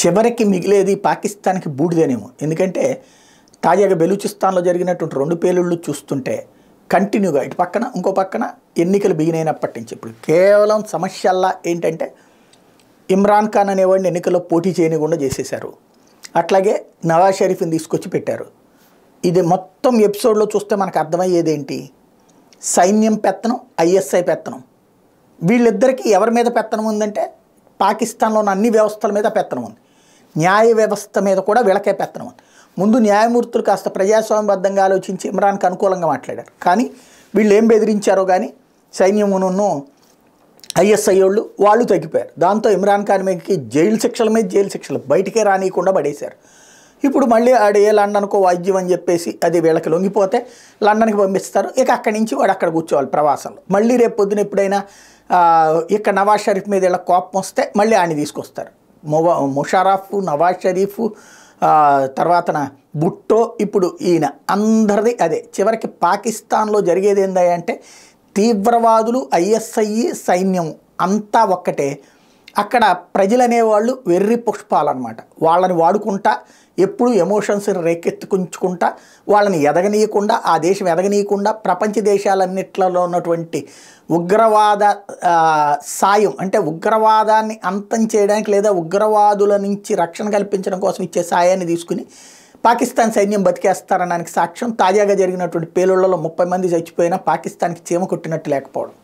చివరికి మిగిలేది పాకిస్తాన్కి బూడిదేనేమో ఎందుకంటే తాజాగా బెలూచిస్తాన్లో జరిగినటువంటి రెండు పేలుళ్ళు చూస్తుంటే కంటిన్యూగా ఇటు పక్కన ఇంకో పక్కన ఎన్నికలు బిగినైనప్పటి నుంచి ఇప్పుడు కేవలం సమస్యల్లా ఏంటంటే ఇమ్రాన్ ఖాన్ అనేవాడిని ఎన్నికల్లో పోటీ చేయనికుండా చేసేశారు అట్లాగే నవాజ్ షరీఫ్ని తీసుకొచ్చి పెట్టారు ఇది మొత్తం ఎపిసోడ్లో చూస్తే మనకు అర్థమయ్యేది ఏంటి సైన్యం పెత్తనం ఐఎస్ఐ పెత్తనం వీళ్ళిద్దరికీ ఎవరి మీద పెత్తనం ఉందంటే పాకిస్తాన్లో ఉన్న అన్ని వ్యవస్థల మీద పెత్తనం ఉంది న్యాయ వ్యవస్థ మీద కూడా విలకే పెత్తనం ముందు న్యాయమూర్తులు కాస్త ప్రజాస్వామ్యబద్ధంగా ఆలోచించి ఇమ్రాన్కి అనుకూలంగా మాట్లాడారు కానీ వీళ్ళు ఏం బెదిరించారో కానీ సైన్యమును ఐఎస్ఐ వాళ్ళు వాళ్ళు తగ్గిపోయారు దాంతో ఇమ్రాన్ ఖాన్ మీదకి జైలు శిక్షల మీద జైలు శిక్షలు బయటికే రానియకుండా పడేశారు ఇప్పుడు మళ్ళీ ఆడు ఏ లండన్కో వాయిద్యం అని చెప్పేసి అది వీళ్ళకి లొంగిపోతే లండన్కి పంపిస్తారు ఇక అక్కడి నుంచి వాడు అక్కడ కూర్చోవాలి ప్రవాసంలో మళ్ళీ రేపు పొద్దున ఎప్పుడైనా ఇక్కడ నవాజ్ షరీఫ్ మీద ఇలా కోపం వస్తే మళ్ళీ ఆయన తీసుకొస్తారు మువ ముషరఫ్ నవాజ్ షరీఫ్ తర్వాతన బుట్టో ఇప్పుడు ఈయన అందరిది అదే చివరికి పాకిస్తాన్లో జరిగేది ఏందంటే తీవ్రవాదులు ఐఎస్ఐ సైన్యం అంతా ఒక్కటే అక్కడ ప్రజలనేవాళ్ళు వెర్రి పుష్పాలన్నమాట వాళ్ళని వాడుకుంటా ఎప్పుడు ఎమోషన్స్ని రేకెత్తుకుంచుకుంటా వాళ్ళని ఎదగనీయకుండా ఆ దేశం ఎదగనీయకుండా ప్రపంచ దేశాలన్నిట్లలో ఉన్నటువంటి ఉగ్రవాద సాయం అంటే ఉగ్రవాదాన్ని అంతం చేయడానికి లేదా ఉగ్రవాదుల నుంచి రక్షణ కల్పించడం కోసం ఇచ్చే సాయాన్ని తీసుకుని పాకిస్తాన్ సైన్యం బతికేస్తారనడానికి సాక్ష్యం తాజాగా జరిగినటువంటి పేలుళ్లలో ముప్పై మంది చచ్చిపోయినా పాకిస్తాన్కి చీమ కొట్టినట్టు లేకపోవడం